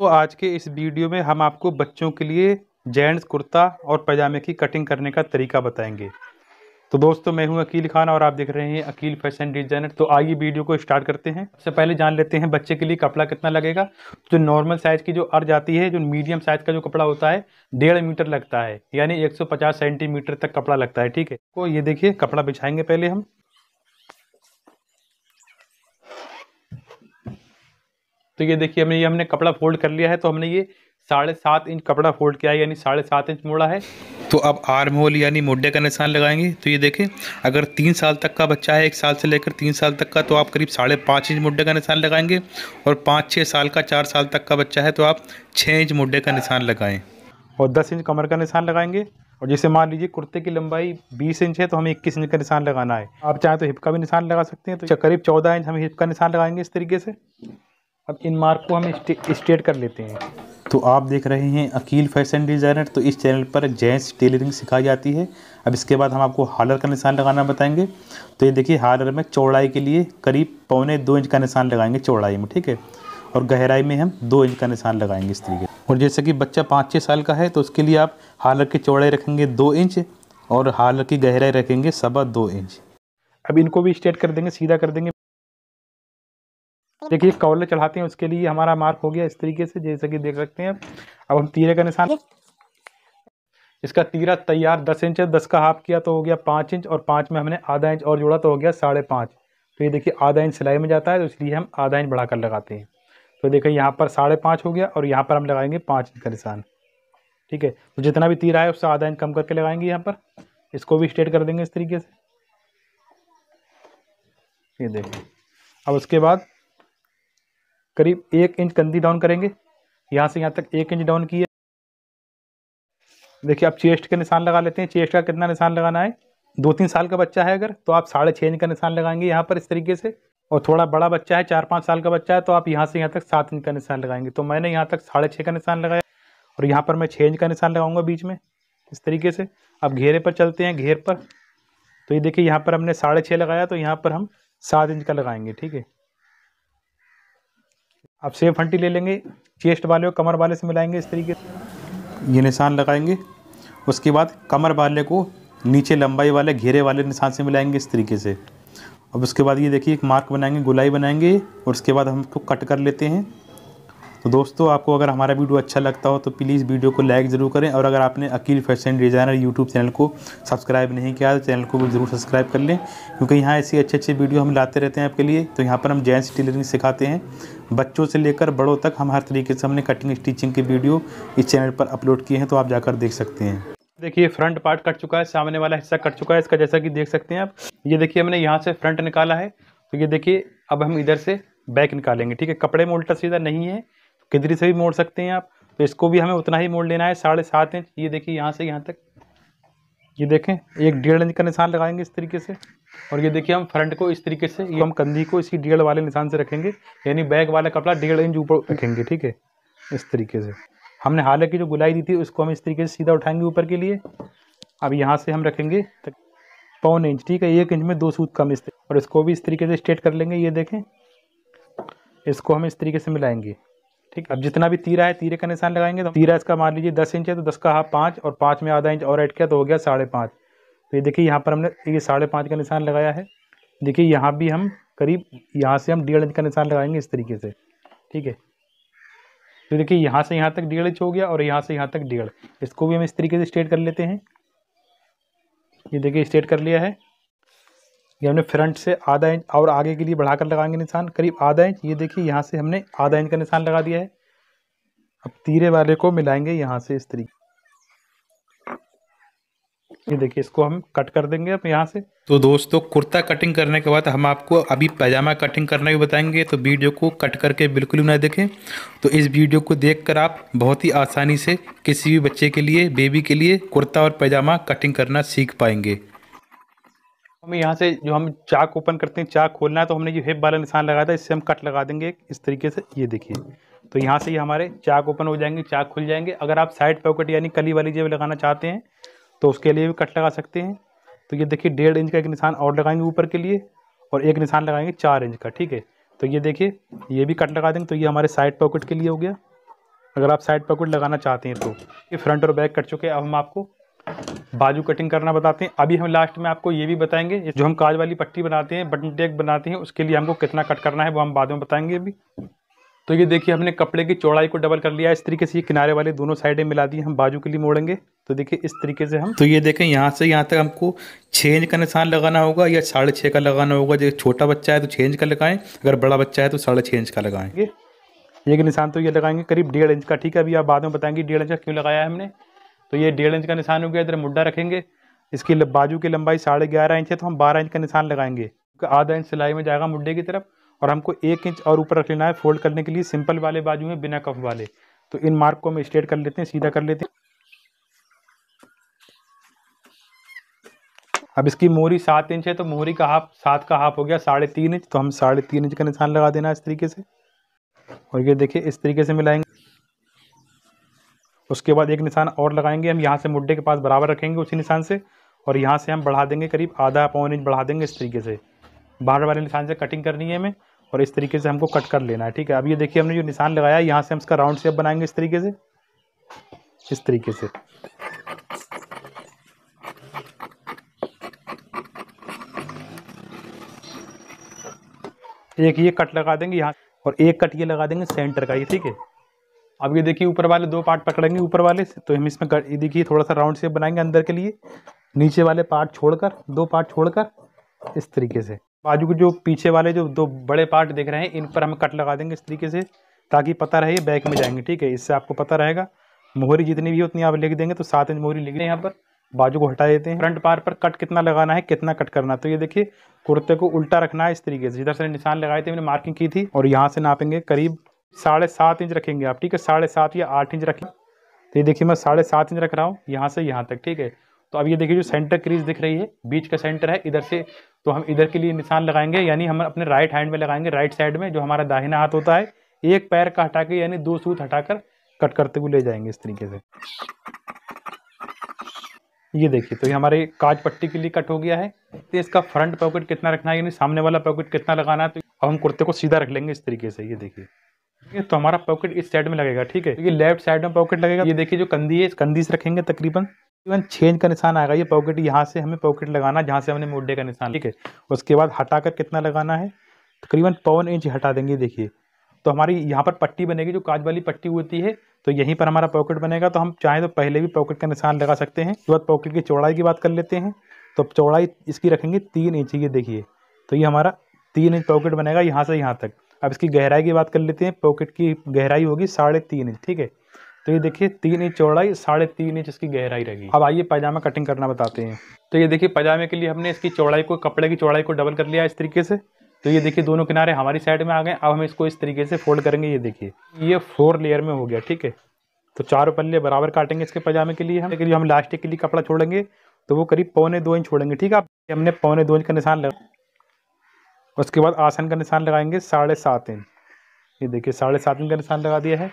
तो आज के इस वीडियो में हम आपको बच्चों के लिए जेंट्स कुर्ता और पैजामे की कटिंग करने का तरीका बताएंगे तो दोस्तों मैं हूं अकील खान और आप देख रहे हैं अकील फैशन डिजाइनर तो आइए वीडियो को स्टार्ट करते हैं सबसे पहले जान लेते हैं बच्चे के लिए कपड़ा कितना लगेगा जो नॉर्मल साइज़ की जो अर्ज आती है जो मीडियम साइज़ का जो कपड़ा होता है डेढ़ मीटर लगता है यानी 150 सेंटीमीटर तक कपड़ा लगता है ठीक है तो ये देखिए कपड़ा बिछाएंगे पहले हम तो ये देखिए हमने ये हमने कपड़ा फोल्ड कर लिया है तो हमने ये साढ़े सात इंच कपड़ा फोल्ड किया है यानी साढ़े सात इंच मोड़ा है तो अब आर्म होल यानी मोडे का निशान लगाएंगे तो ये देखें अगर तीन साल तक का बच्चा है एक साल से लेकर तीन साल तक का तो आप करीब साढ़े पाँच इंच मोडे का निशान लगाएंगे और पाँच छः साल का चार साल तक का बच्चा है तो आप छः इंच मोडे का निशान लगाएँ और दस इंच कमर का निशान लगाएंगे और जैसे मान लीजिए कुर्ते की लंबाई बीस इंच है तो हमें इक्कीस इंच का निशान लगाना है आप चाहें तो हिप का भी निशान लगा सकते हैं तो करीब चौदह इंच हम हिप का निशान लगाएंगे इस तरीके से अब इन मार्क को हम स्टेट कर लेते हैं तो आप देख रहे हैं अकील फैशन डिज़ाइनर तो इस चैनल पर जेंट्स टेलरिंग सिखाई जाती है अब इसके बाद हम आपको हालर का निशान लगाना बताएंगे तो ये देखिए हालर में चौड़ाई के लिए करीब पौने दो इंच का निशान लगाएंगे चौड़ाई में ठीक है और गहराई में हम दो इंच का निशान लगाएंगे इस तरीके और जैसे कि बच्चा पाँच छः साल का है तो उसके लिए आप हालर की चौड़ाई रखेंगे दो इंच और हालर की गहराई रखेंगे सवा दो इंच अब इनको भी स्ट्रेट कर देंगे सीधा कर देंगे देखिए कॉलर चढ़ाते हैं उसके लिए हमारा मार्क हो गया इस तरीके से जैसे कि देख सकते हैं अब हम तीरे का निशान इसका तीरा तैयार दस इंच है दस का हाफ किया तो हो गया पाँच इंच और पाँच में हमने आधा इंच और जोड़ा तो हो गया साढ़े पाँच तो ये देखिए आधा इंच सिलाई में जाता है तो इसलिए हम आधा इंच बढ़ाकर लगाते हैं तो देखिए यहाँ पर साढ़े पाँच हो गया और यहाँ पर हम लगाएंगे पाँच इंच का निशान ठीक है तो जितना भी तीरा है उससे आधा इंच कम करके लगाएंगे यहाँ पर इसको भी स्ट्रेट कर देंगे इस तरीके से ये देखिए अब उसके बाद करीब एक इंच कंधी डाउन करेंगे यहाँ से यहाँ तक एक इंच डाउन किए देखिए आप चेस्ट के निशान लगा लेते हैं चेस्ट का कितना निशान लगाना है दो तीन साल का बच्चा है अगर तो आप साढ़े छः इंच का निशान लगाएंगे यहाँ पर इस तरीके से और थोड़ा बड़ा बच्चा है चार पाँच साल का बच्चा है तो आप यहाँ से यहाँ तक सात इंच का निशान लगाएंगे तो मैंने यहाँ तक साढ़े छः का निशान लगाया और यहाँ पर मैं छः इंच का निशान लगाऊंगा बीच में इस तरीके से अब घेरे पर चलते हैं घेर पर तो ये देखिए यहाँ पर हमने साढ़े छः लगाया तो यहाँ पर हम सात इंच का लगाएंगे ठीक है अब सेफ हंटी ले लेंगे चेस्ट वाले और कमर वाले से मिलाएंगे इस तरीके से ये निशान लगाएंगे उसके बाद कमर वाले को नीचे लंबाई वाले घेरे वाले निशान से मिलाएंगे इस तरीके से अब उसके बाद ये देखिए एक मार्क बनाएंगे गुलाई बनाएंगे और उसके बाद हम उसको कट कर लेते हैं तो दोस्तों आपको अगर हमारा वीडियो अच्छा लगता हो तो प्लीज़ वीडियो को लाइक ज़रूर करें और अगर आपने Aqeel fashion designer YouTube channel को सब्सक्राइब नहीं किया तो चैनल को भी ज़रूर सब्सक्राइब कर लें क्योंकि यहाँ ऐसी अच्छे अच्छे वीडियो हम लाते रहते हैं आपके लिए तो यहाँ पर हम जेंट्स टेलरिंग सिखाते हैं बच्चों से लेकर बड़ों तक हम हर तरीके से हमने कटिंग स्टिचिंग की वीडियो इस चैनल पर अपलोड किए हैं तो आप जाकर देख सकते हैं देखिए फ्रंट पार्ट कट चुका है सामने वाला हिस्सा कट चुका है इसका जैसा कि देख सकते हैं आप ये देखिए हमने यहाँ से फ्रंट निकाला है तो ये देखिए अब हम इधर से बैक निकालेंगे ठीक है कपड़े में उल्टा सीधा नहीं है किधरी से भी मोड़ सकते हैं आप तो इसको भी हमें उतना ही मोड़ लेना है साढ़े सात इंच ये देखिए यहाँ से यहाँ तक ये देखें एक डेढ़ इंच का निशान लगाएंगे इस तरीके से और ये देखिए हम फ्रंट को इस तरीके से ये हम कंधी को इसी डेढ़ वाले निशान से रखेंगे यानी बैक वाला कपड़ा डेढ़ इंच ऊपर रखेंगे ठीक है इस तरीके से हमने हालांकि जो गुलाई दी थी उसको हम इस तरीके से सीधा उठाएंगे ऊपर के लिए अब यहाँ से हम रखेंगे पौन इंच ठीक है एक इंच में दो सूत कम इस और इसको भी इस तरीके से स्ट्रेट कर लेंगे ये देखें इसको हम इस तरीके से मिलाएंगे ठीक अब जितना भी तीरा है तीरे का निशान लगाएंगे तो तीरा इसका मान लीजिए दस इंच है तो दस का हाफ पाँच और पाँच में आधा इंच और ऐड किया तो हो गया साढ़े पाँच तो ये देखिए यहाँ पर हमने ये साढ़े पाँच का निशान लगाया है देखिए यहाँ भी हम करीब यहाँ से हम डेढ़ इंच का निशान लगाएंगे इस तरीके से ठीक है तो देखिए यहाँ से यहाँ तक डेढ़ इंच हो गया और यहाँ से यहाँ तक डेढ़ इसको भी हम इस तरीके से स्ट्रेट कर लेते हैं ये देखिए स्ट्रेट कर लिया है ये हमने फ्रंट से आधा इंच और आगे के लिए बढ़ाकर लगाएंगे निशान करीब आधा इंच ये देखिए यहाँ से हमने आधा इंच का निशान लगा दिया है अब तीरे वाले को मिलाएंगे यहाँ से इस तरीके ये देखिए इसको हम कट कर देंगे अब यहाँ से तो दोस्तों कुर्ता कटिंग करने के बाद हम आपको अभी पैजामा कटिंग करना भी बताएंगे तो वीडियो को कट करके बिल्कुल भी ना देखें तो इस वीडियो को देखकर आप बहुत ही आसानी से किसी भी बच्चे के लिए बेबी के लिए कुर्ता और पैजामा कटिंग करना सीख पाएंगे हम यहाँ से जो हम चाक ओपन करते हैं चाक खोलना है तो हमने जो हेप वाला निशान लगाया था इससे हम कट लगा देंगे इस तरीके से ये देखिए तो यहाँ से ही हमारे चाक ओपन हो जाएंगे चाक खुल जाएंगे अगर आप साइड पॉकेट यानी कली वाली जेब लगाना चाहते हैं तो उसके लिए भी कट लगा सकते हैं तो ये देखिए डेढ़ इंच का एक निशान और लगाएंगे ऊपर के लिए और एक निशान लगाएंगे चार इंच का ठीक है तो ये देखिए ये भी कट लगा देंगे तो ये हमारे साइड पॉकेट के लिए हो गया अगर आप साइड पॉकेट लगाना चाहते हैं तो ये फ्रंट और बैक कट चुके हैं अब हम आपको बाजू कटिंग करना बताते हैं अभी हम लास्ट में आपको ये भी बताएंगे जो हम काज वाली पट्टी बनाते हैं बटन टेक बनाते हैं उसके लिए हमको कितना कट करना है वो हम बाद में बताएंगे अभी तो ये देखिए हमने कपड़े की चौड़ाई को डबल कर लिया इस तरीके से ये किनारे वाले दोनों साइडें मिला दी हम बाजू के लिए मोड़ेंगे तो देखिए इस तरीके से हम तो ये देखें यहाँ से यहाँ तक हमको छः इंच का निशान लगाना होगा या साढ़े छः का लगाना होगा जो छोटा बच्चा है तो छः इंच का लगाएं अगर बड़ा बच्चा है तो साढ़े छः इंच का लगाएंगे ये निशान तो ये लगाएंगे करीब डेढ़ इंच का ठीक है अभी आप बाद में बताएंगे डेढ़ इंच का क्यों लगाया है हमने तो ये डेढ़ इंच का निशान हो गया इधर मुड्ढा रखेंगे इसकी बाजू की लंबाई साढ़े ग्यारह इंच है तो हम बारह इंच का निशान लगाएंगे आधा इंच सिलाई में जाएगा मुड्डे की तरफ और हमको एक इंच और ऊपर रख लेना है फोल्ड करने के लिए सिंपल वाले बाजू में बिना कफ वाले तो इन मार्क को हम स्ट्रेट कर लेते हैं सीधा कर लेते हैं अब इसकी मोहरी सात इंच है तो मोहरी का हाफ सात का हाफ हो गया साढ़े तीन इंच तो हम साढ़े तीन इंच का निशान लगा देना इस तरीके से और ये देखिए इस तरीके से मिलाएंगे उसके बाद एक निशान और लगाएंगे हम यहाँ से मुड्ढे के पास बराबर रखेंगे उसी निशान से और यहाँ से हम बढ़ा देंगे करीब आधा पौन इंच बढ़ा देंगे इस तरीके से बाहर वाले निशान से कटिंग करनी है हमें और इस तरीके से हमको कट कर लेना है ठीक है अब ये देखिए हमने जो निशान लगाया यहाँ से हम इसका राउंड शेप बनाएंगे इस तरीके से इस तरीके से एक ये कट लगा देंगे यहाँ और एक कट ये लगा देंगे सेंटर का ये ठीक है अब ये देखिए ऊपर वाले दो पार्ट पकड़ेंगे ऊपर वाले तो हम इसमें कर देखिए थोड़ा सा राउंड शेप बनाएंगे अंदर के लिए नीचे वाले पार्ट छोड़कर दो पार्ट छोड़कर इस तरीके से बाजू के जो पीछे वाले जो दो बड़े पार्ट देख रहे हैं इन पर हम कट लगा देंगे इस तरीके से ताकि पता रहे बैक में जाएंगे ठीक है इससे आपको पता रहेगा मोहरी जितनी भी उतनी आप लिख देंगे तो सात इंच मोहरी लिख रहे यहाँ पर बाजू को हटा देते हैं फ्रंट पार पर कट कितना लगाना है कितना कट करना तो ये देखिए कुर्ते को उल्टा रखना है इस तरीके से जिधर से निशान लगाए थे मैंने मार्किंग की थी और यहाँ से नापेंगे करीब साढ़े सात इंच रखेंगे आप ठीक है साढ़े सात या आठ इंच रखें तो ये देखिए मैं साढ़े सात इंच रख रहा हूँ यहाँ से यहाँ तक ठीक है तो अब ये देखिए जो सेंटर क्रीज दिख रही है बीच का सेंटर है इधर से तो हम इधर के लिए निशान लगाएंगे यानी हम अपने राइट हैंड में लगाएंगे राइट साइड में जो हमारा दाहिना हाथ होता है एक पैर का हटा के यानी दो सूत हटाकर कट करते हुए ले जाएंगे इस तरीके से ये देखिए तो ये हमारे काज पट्टी के लिए कट हो गया है तो इसका फ्रंट पॉकेट कितना रखना है यानी सामने वाला पॉकेट कितना लगाना है तो अब हम कुर्ते को सीधा रख लेंगे इस तरीके से ये देखिए तो हमारा पॉकेट इस साइड में लगेगा ठीक है क्योंकि लेफ्ट साइड में पॉकेट लगेगा ये देखिए जो कंधी है इस कंधी से रखेंगे तकरीबन छः छेंज का निशान आएगा ये पॉकेट यहाँ से हमें पॉकेट लगाना जहाँ से हमने मुड्डे का निशान ठीक है उसके बाद हटा कर कितना लगाना है तकरीबन पौन इंच हटा देंगे देखिए तो हमारी यहाँ पर पट्टी बनेगी जो काज वाली पट्टी होती है तो यहीं पर हमारा पॉकेट बनेगा तो हम चाहें तो पहले भी पॉकेट का निशान लगा सकते हैं उसके बाद पॉकेट की चौड़ाई की बात कर लेते हैं तो चौड़ाई इसकी रखेंगे तीन इंच ये देखिए तो ये हमारा तीन इंच पॉकेट बनेगा यहाँ से यहाँ तक अब इसकी गहराई की बात कर लेते हैं पॉकेट की गहराई होगी साढ़े तीन इंच ठीक है तो ये देखिए तीन इंच चौड़ाई साढ़े तीन इंच इसकी गहराई रहेगी अब आइए पैजामा कटिंग करना बताते हैं तो ये देखिए पैजामे के लिए हमने इसकी चौड़ाई को कपड़े की चौड़ाई को डबल कर लिया इस तरीके से तो ये देखिए दोनों किनारे हमारी साइड में आ गए अब हम इसको इस तरीके से फोल्ड करेंगे ये देखिए ये फोर लेयर में हो गया ठीक है तो चारों पल्ले बराबर काटेंगे इसके पजामे के लिए हम लेकिन हम लास्टिक के लिए कपड़ा छोड़ेंगे तो वो करीब पौने दो इंच छोड़ेंगे ठीक है हमने पौने दो इंच का निशान लगा उसके बाद आसन का निशान लगाएंगे साढ़े सात इंच ये देखिए साढ़े सात इंच का निशान लगा दिया है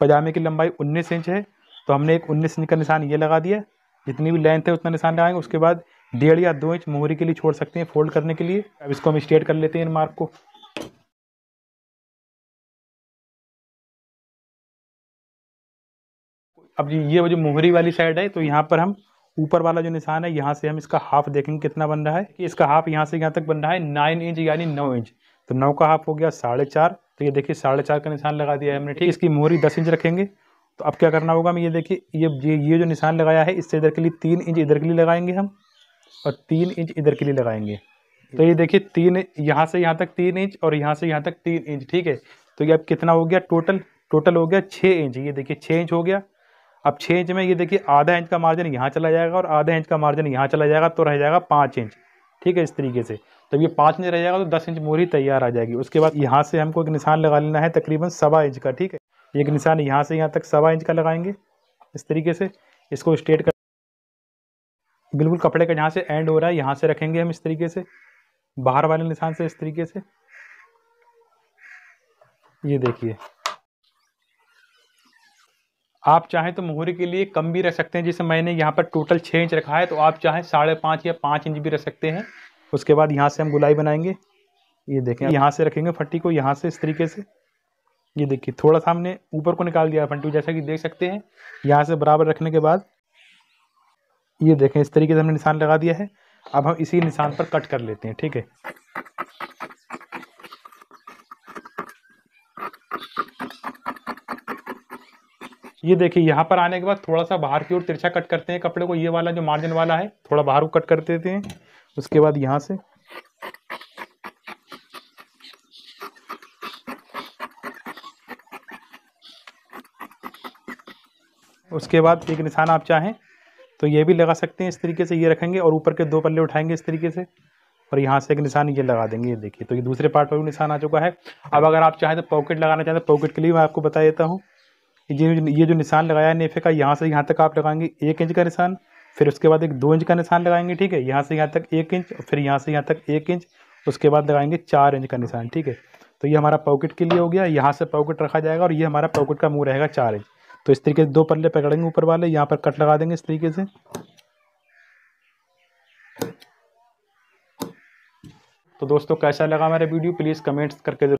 पजामे की लंबाई उन्नीस इंच है तो हमने एक उन्नीस इंच का निशान ये लगा दिया जितनी भी लेंथ है उतना निशान लगाएंगे उसके बाद डेढ़ या दो इंच मोहरी के लिए छोड़ सकते हैं फोल्ड करने के लिए अब इसको हम स्ट्रेट कर लेते हैं इन मार्क को अब ये वो जो मोहरी वाली साइड है तो यहाँ पर हम ऊपर वाला जो निशान है यहाँ से हम इसका हाफ देखेंगे कितना बन रहा है कि इसका हाफ यहाँ से यहाँ तक बन रहा है नाइन इंच यानी नौ इंच तो नौ का हाफ हो गया साढ़े चार तो ये देखिए साढ़े चार का निशान लगा दिया है हमने ठीक इसकी मोहरी दस इंच रखेंगे तो अब क्या करना होगा हम ये देखिए ये ये ये जो निशान लगाया है इससे इधर के लिए तीन इंच इधर के लिए लगाएंगे हम और तीन इंच इधर के लिए लगाएंगे तो ये देखिए तीन यहाँ से यहाँ तक तीन इंच और यहाँ से यहाँ तक तीन इंच ठीक है तो ये अब कितना हो गया टोटल टोटल हो गया छः इंच ये देखिए छः इंच हो गया अब छः इंच में ये देखिए आधा इंच का मार्जिन यहाँ चला जाएगा और आधा इंच का मार्जिन यहाँ चला जाएगा तो रह जाएगा पाँच इंच ठीक है इस तरीके से तो ये पाँच इंच रह जाएगा तो दस इंच मोरी तैयार आ जाएगी उसके बाद यहाँ से हमको एक निशान लगा लेना है तकरीबन सवा इंच का ठीक है एक निशान यहाँ से यहाँ तक सवा इंच का लगाएंगे इस तरीके से इसको स्ट्रेट कर बिल्कुल कपड़े का जहाँ से एंड हो रहा है यहाँ से रखेंगे हम इस तरीके से बाहर वाले निशान से इस तरीके से ये देखिए आप चाहें तो मोहरे के लिए कम भी रख सकते हैं जैसे मैंने यहाँ पर टोटल छः इंच रखा है तो आप चाहें साढ़े पाँच या पाँच इंच भी रख सकते हैं उसके बाद यहाँ से हम गुलाई बनाएंगे ये देखें यहाँ से रखेंगे फट्टी को यहाँ से इस तरीके से ये देखिए थोड़ा सा हमने ऊपर को निकाल दिया फंटू जैसा कि देख सकते हैं यहाँ से बराबर रखने के बाद ये देखें इस तरीके से हमने निशान लगा दिया है अब हम इसी निशान पर कट कर लेते हैं ठीक है ये देखिए यहाँ पर आने के बाद थोड़ा सा बाहर की ओर तिरछा कट करते हैं कपड़े को ये वाला जो मार्जिन वाला है थोड़ा बाहर को कट कर देते हैं उसके बाद यहाँ से उसके बाद एक निशान आप चाहें तो ये भी लगा सकते हैं इस तरीके से ये रखेंगे और ऊपर के दो पल्ले उठाएंगे इस तरीके से और यहाँ से एक निशान ये लगा देंगे ये देखिए तो ये दूसरे पार्ट पर भी निशान आ चुका है अब अगर आप चाहें तो पॉकेट लगाना चाहें तो पॉकेट के लिए मैं आपको बता देता हूँ ये ये जो निशान लगाया नेफे का यहाँ से यहाँ तक आप लगाएंगे एक इंच का निशान फिर उसके बाद एक दो इंच का निशान लगाएंगे ठीक है यहाँ से यहाँ तक एक इंच फिर यहाँ से यहाँ तक एक इंच उसके बाद लगाएंगे चार इंच का निशान ठीक है तो ये हमारा पॉकेट के लिए हो गया यहाँ से पॉकेट रखा जाएगा और ये हमारा पॉकेट का मुँह रहेगा चार इंच तो इस तरीके से दो पल्ले पकड़ेंगे ऊपर वाले यहाँ पर कट लगा देंगे इस तरीके से तो दोस्तों कैसा लगा हमारा वीडियो प्लीज़ कमेंट्स करके